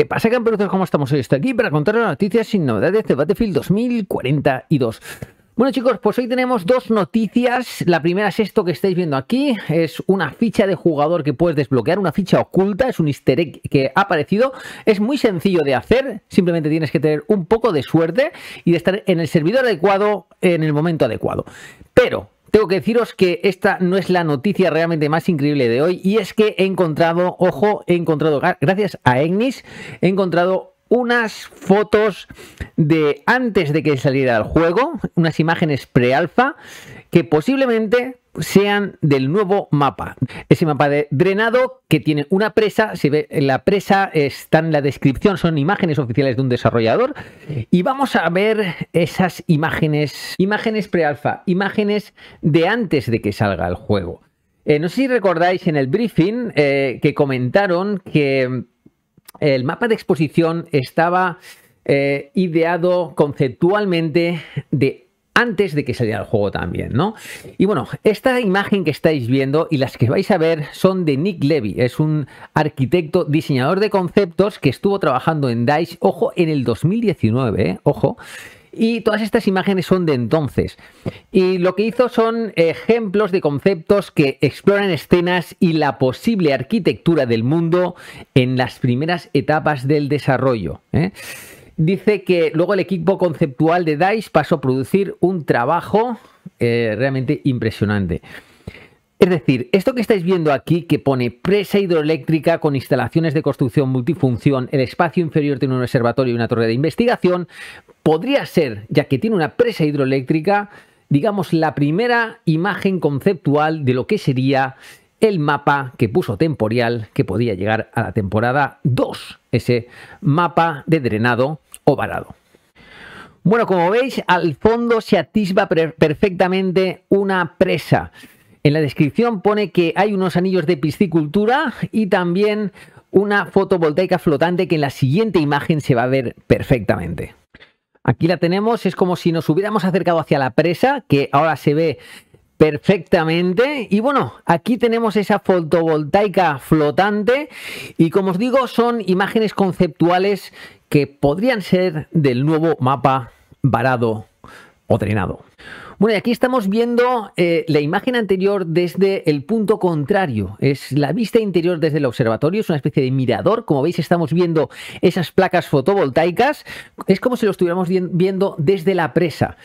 ¿Qué pasa, campeones? ¿Cómo estamos hoy? Estoy aquí para contaros las noticias sin novedades de Battlefield 2042. Bueno chicos, pues hoy tenemos dos noticias. La primera es esto que estáis viendo aquí. Es una ficha de jugador que puedes desbloquear, una ficha oculta, es un easter egg que ha aparecido. Es muy sencillo de hacer, simplemente tienes que tener un poco de suerte y de estar en el servidor adecuado en el momento adecuado. Pero tengo que deciros que esta no es la noticia realmente más increíble de hoy y es que he encontrado, ojo, he encontrado, gracias a Egnis, he encontrado unas fotos de antes de que saliera el juego, unas imágenes pre-alfa que posiblemente sean del nuevo mapa. Ese mapa de drenado que tiene una presa, se ve, la presa está en la descripción, son imágenes oficiales de un desarrollador y vamos a ver esas imágenes, imágenes pre-alfa, imágenes de antes de que salga el juego. Eh, no sé si recordáis en el briefing eh, que comentaron que eh, el mapa de exposición estaba ideado conceptualmente de antes de que saliera el juego también, ¿no? Y bueno, esta imagen que estáis viendo y las que vais a ver son de Nick Levy, es un arquitecto, diseñador de conceptos que estuvo trabajando en DICE, ojo, en el 2019, ¿eh? ojo. Y todas estas imágenes son de entonces. Y lo que hizo son ejemplos de conceptos que exploran escenas y la posible arquitectura del mundo en las primeras etapas del desarrollo. ¿eh? Dice que luego el equipo conceptual de DICE pasó a producir un trabajo eh, realmente impresionante. Es decir, esto que estáis viendo aquí, que pone presa hidroeléctrica con instalaciones de construcción multifunción, el espacio inferior tiene un observatorio y una torre de investigación, podría ser, ya que tiene una presa hidroeléctrica, digamos, la primera imagen conceptual de lo que sería el mapa que puso temporal, que podía llegar a la temporada 2, ese mapa de drenado varado Bueno, como veis, al fondo se atisba perfectamente una presa. En la descripción pone que hay unos anillos de piscicultura y también una fotovoltaica flotante que en la siguiente imagen se va a ver perfectamente. Aquí la tenemos, es como si nos hubiéramos acercado hacia la presa, que ahora se ve perfectamente. Y bueno, aquí tenemos esa fotovoltaica flotante y como os digo, son imágenes conceptuales que podrían ser del nuevo mapa varado o drenado. Bueno, y aquí estamos viendo eh, la imagen anterior desde el punto contrario. Es la vista interior desde el observatorio, es una especie de mirador. Como veis, estamos viendo esas placas fotovoltaicas. Es como si lo estuviéramos viendo desde la presa.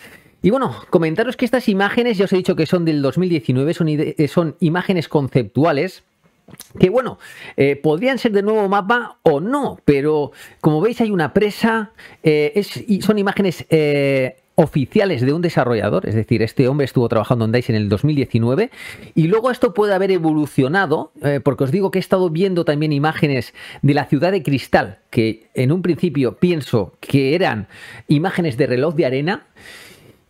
Y bueno, comentaros que estas imágenes, ya os he dicho que son del 2019, son imágenes conceptuales que bueno, eh, podrían ser de nuevo mapa o no, pero como veis hay una presa, eh, son imágenes eh, oficiales de un desarrollador, es decir, este hombre estuvo trabajando en DICE en el 2019 y luego esto puede haber evolucionado, porque os digo que he estado viendo también imágenes de la ciudad de Cristal, que en un principio pienso que eran imágenes de reloj de arena,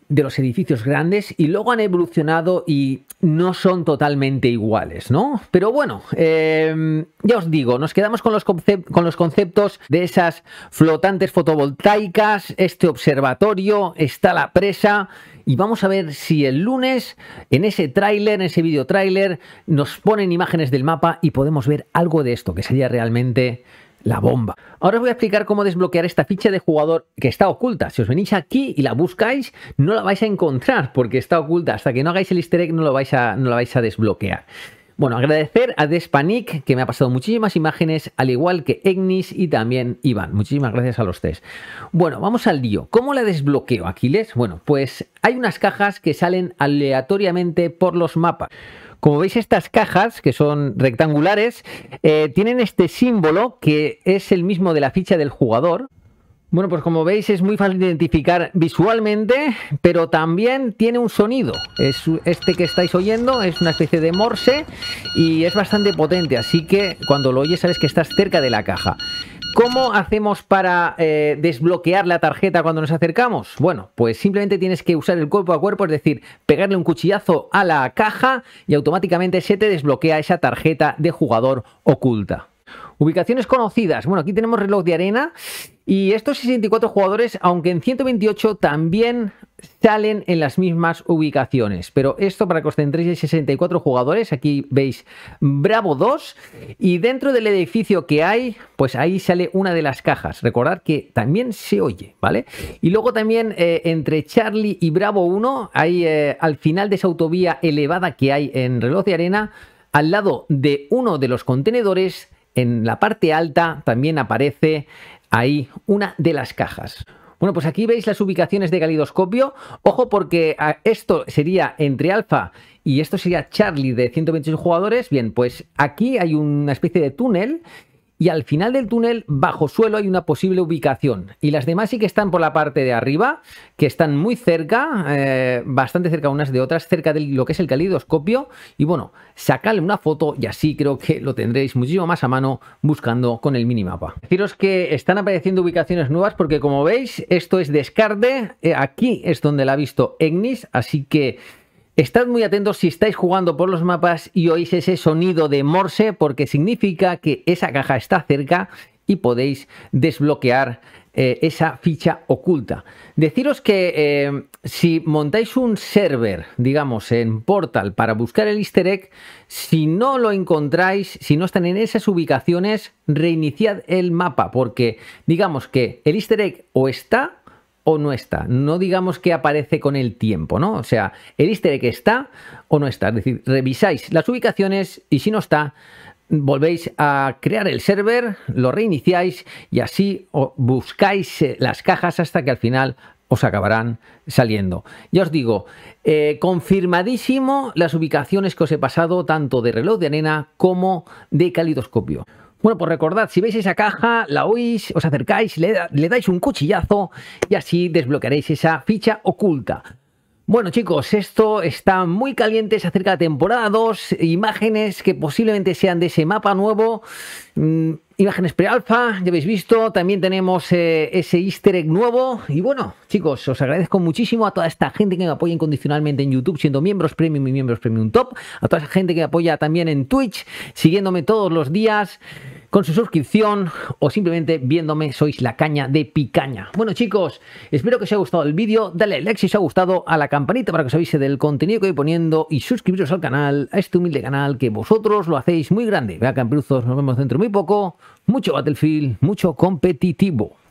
de los edificios grandes y luego han evolucionado y no son totalmente iguales, ¿no? Pero bueno, em, ya os digo, nos quedamos con los, con los conceptos de esas flotantes fotovoltaicas, este observatorio, está la presa y vamos a ver si el lunes en ese tráiler, en ese video tráiler, nos ponen imágenes del mapa y podemos ver algo de esto que sería realmente la bomba. Ahora os voy a explicar cómo desbloquear esta ficha de jugador que está oculta. Si os venís aquí y la buscáis, no la vais a encontrar porque está oculta. Hasta que no hagáis el easter egg no, vais no la vais a desbloquear. Bueno, agradecer a Despanic, que me ha pasado muchísimas imágenes, al igual que Egnis y también Iván. Muchísimas gracias a los tres. Bueno, vamos al lío. ¿Cómo la desbloqueo, Aquiles? Bueno, pues hay unas cajas que salen aleatoriamente por los mapas. Como veis, estas cajas, que son rectangulares, eh, tienen este símbolo que es el mismo de la ficha del jugador, bueno, pues como veis es muy fácil identificar visualmente, pero también tiene un sonido. Es este que estáis oyendo es una especie de morse y es bastante potente, así que cuando lo oyes sabes que estás cerca de la caja. ¿Cómo hacemos para eh, desbloquear la tarjeta cuando nos acercamos? Bueno, pues simplemente tienes que usar el cuerpo a cuerpo, es decir, pegarle un cuchillazo a la caja y automáticamente se te desbloquea esa tarjeta de jugador oculta. Ubicaciones conocidas. Bueno, aquí tenemos reloj de arena y estos 64 jugadores, aunque en 128 también salen en las mismas ubicaciones. Pero esto para que os centréis en 64 jugadores, aquí veis Bravo 2 y dentro del edificio que hay, pues ahí sale una de las cajas. Recordad que también se oye, ¿vale? Y luego también eh, entre Charlie y Bravo 1, hay eh, al final de esa autovía elevada que hay en Reloj de Arena, al lado de uno de los contenedores, en la parte alta también aparece Ahí, una de las cajas. Bueno, pues aquí veis las ubicaciones de galidoscopio Ojo porque ah, esto sería entre alfa y esto sería Charlie de 128 jugadores. Bien, pues aquí hay una especie de túnel y al final del túnel, bajo suelo, hay una posible ubicación. Y las demás sí que están por la parte de arriba, que están muy cerca, eh, bastante cerca unas de otras, cerca de lo que es el calidoscopio. Y bueno, sacadle una foto y así creo que lo tendréis muchísimo más a mano buscando con el minimapa. Deciros que están apareciendo ubicaciones nuevas porque como veis, esto es descarte. Eh, aquí es donde la ha visto Egnis, así que... Estad muy atentos si estáis jugando por los mapas y oís ese sonido de Morse porque significa que esa caja está cerca y podéis desbloquear eh, esa ficha oculta. Deciros que eh, si montáis un server, digamos, en Portal para buscar el easter egg, si no lo encontráis, si no están en esas ubicaciones, reiniciad el mapa porque digamos que el easter egg o está o no está. No digamos que aparece con el tiempo, ¿no? O sea, el easter que está o no está. Es decir, revisáis las ubicaciones y si no está, volvéis a crear el server, lo reiniciáis y así buscáis eh, las cajas hasta que al final os acabarán saliendo. Ya os digo, eh, confirmadísimo las ubicaciones que os he pasado tanto de reloj de arena como de calidoscopio. Bueno, pues recordad, si veis esa caja, la oís, os acercáis, le, dais un cuchillazo y así desbloquearéis esa ficha oculta. Bueno chicos, esto está muy caliente, se acerca la temporada 2, imágenes que posiblemente sean de ese mapa nuevo, mm, imágenes pre alpha ya habéis visto, también tenemos eh, ese easter egg nuevo y bueno chicos, os agradezco muchísimo a toda esta gente que me apoya incondicionalmente en YouTube siendo miembros premium y miembros premium top, a toda esa gente que me apoya también en Twitch, siguiéndome todos los días con su suscripción o simplemente viéndome sois la caña de picaña. Bueno chicos, espero que os haya gustado el vídeo, dale like si os ha gustado, a la campanita para que os avise del contenido que voy poniendo y suscribiros al canal, a este humilde canal que vosotros lo hacéis muy grande. Vea Camperuzos, nos vemos dentro muy poco, mucho Battlefield, mucho competitivo.